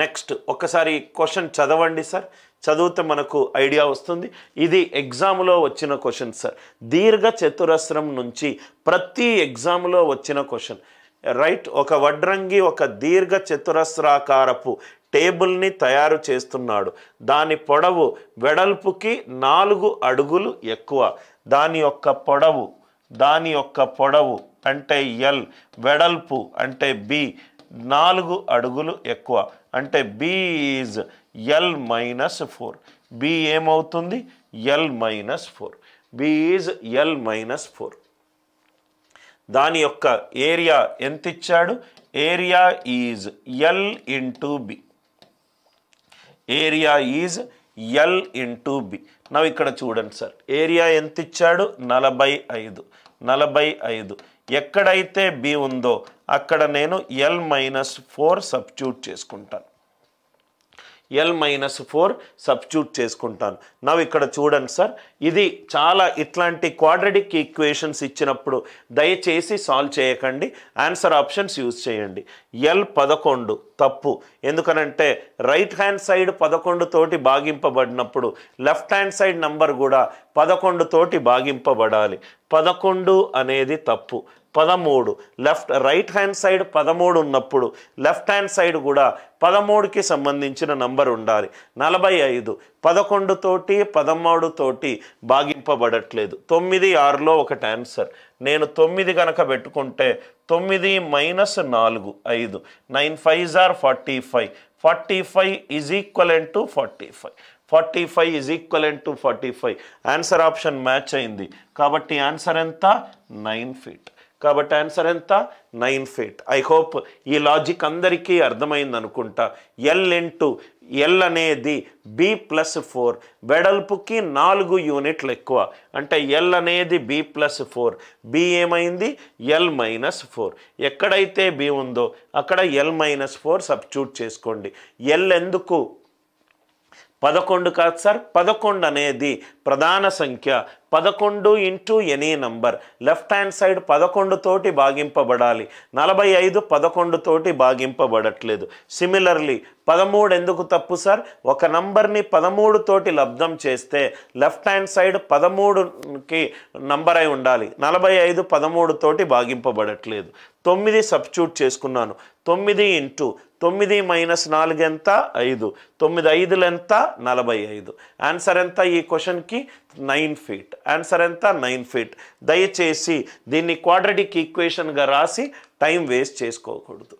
next ఒకసారి question చదవండి sir చదివితే మనకు ఐడియా వస్తుంది ఇది ఎగ్జామ్లో వచ్చిన క్వశ్చన్ సార్ దీర్ఘ చతురస్రం నుంచి ప్రతి ఎగ్జామ్లో వచ్చిన క్వశ్చన్ రైట్ ఒక వడ్రంగి ఒక దీర్ఘ చతురస్రాకారపు టేబుల్ని తయారు చేస్తున్నాడు దాని పొడవు వెడల్పుకి నాలుగు అడుగులు ఎక్కువ దాని యొక్క పొడవు దాని యొక్క పొడవు అంటే ఎల్ వెడల్పు అంటే బి నాలుగు అడుగులు ఎక్కువ అంటే B is L minus four B ఏమవుతుంది L minus four B is L minus four దాని యొక్క ఏరియా ఎంత ఇచ్చాడు area is L into B area is L into B నా ఇక్కడ చూడండి సార్ ఏరియా ఎంత ఇచ్చాడు నలభై ఐదు నలభై ఐదు ఎక్కడైతే బి ఉందో అక్కడ నేను ఎల్ మైనస్ ఫోర్ సబ్స్ట్యూట్ చేసుకుంటాను ఎల్ మైనస్ ఫోర్ సబ్స్ట్యూట్ చేసుకుంటాను నవ్వు ఇక్కడ చూడండి సార్ ఇది చాలా ఇట్లాంటి క్వాడ్రటిక్ ఈక్వేషన్స్ ఇచ్చినప్పుడు దయచేసి సాల్వ్ చేయకండి ఆన్సర్ ఆప్షన్స్ యూజ్ చేయండి ఎల్ పదకొండు తప్పు ఎందుకనంటే రైట్ హ్యాండ్ సైడ్ పదకొండు తోటి భాగింపబడినప్పుడు లెఫ్ట్ హ్యాండ్ సైడ్ నంబర్ కూడా పదకొండు తోటి భాగింపబడాలి పదకొండు అనేది తప్పు పదమూడు లెఫ్ట్ రైట్ హ్యాండ్ సైడ్ పదమూడు ఉన్నప్పుడు లెఫ్ట్ హ్యాండ్ సైడ్ కూడా పదమూడుకి సంబంధించిన నంబర్ ఉండాలి నలభై ఐదు పదకొండుతోటి పదమూడుతోటి భాగింపబడట్లేదు తొమ్మిది ఆరులో ఒకటి ఆన్సర్ నేను తొమ్మిది కనుక పెట్టుకుంటే తొమ్మిది మైనస్ నాలుగు ఐదు నైన్ ఫైవ్ జార్ forty five forty five is equal to forty five forty five is equivalent to forty five answer option match అయింది కాబట్టి ఆన్సర్ ఎంత నైన్ ఫీట్ కాబట్టి ఆన్సర్ ఎంత నైన్ ఫీట్ ఐ హోప్ ఈ లాజిక్ అందరికీ అర్థమైంది అనుకుంటా ఎల్ ఇంటూ ఎల్ అనేది బి ప్లస్ ఫోర్ వెడల్పుకి నాలుగు యూనిట్లు ఎక్కువ అంటే ఎల్ అనేది బి ప్లస్ ఫోర్ బి ఏమైంది ఎల్ మైనస్ ఫోర్ ఎక్కడైతే బి ఉందో అక్కడ ఎల్ మైనస్ ఫోర్ సబ్స్ట్యూట్ చేసుకోండి ఎల్ ఎందుకు పదకొండు కాదు సార్ పదకొండు అనేది ప్రధాన సంఖ్య పదకొండు into any number left hand side పదకొండుతోటి భాగింపబడాలి నలభై ఐదు పదకొండుతోటి భాగింపబడట్లేదు సిమిలర్లీ పదమూడు ఎందుకు తప్పు సార్ ఒక నంబర్ని పదమూడుతోటి లబ్ధం చేస్తే లెఫ్ట్ హ్యాండ్ సైడ్ పదమూడుకి నంబర్ అయి ఉండాలి నలభై ఐదు పదమూడుతోటి భాగింపబడట్లేదు తొమ్మిది సబ్స్టిట్యూట్ చేసుకున్నాను తొమ్మిది ఇంటూ తొమ్మిది మైనస్ నాలుగు ఎంత ఐదు తొమ్మిది ఐదులు ఎంత నలభై ఐదు ఆన్సర్ ఎంత ఈ క్వశ్చన్కి నైన్ ఫీట్ ఆన్సర్ ఎంత నైన్ ఫీట్ దయచేసి దీన్ని క్వాడ్రటిక్ ఈక్వేషన్గా రాసి టైం వేస్ట్ చేసుకోకూడదు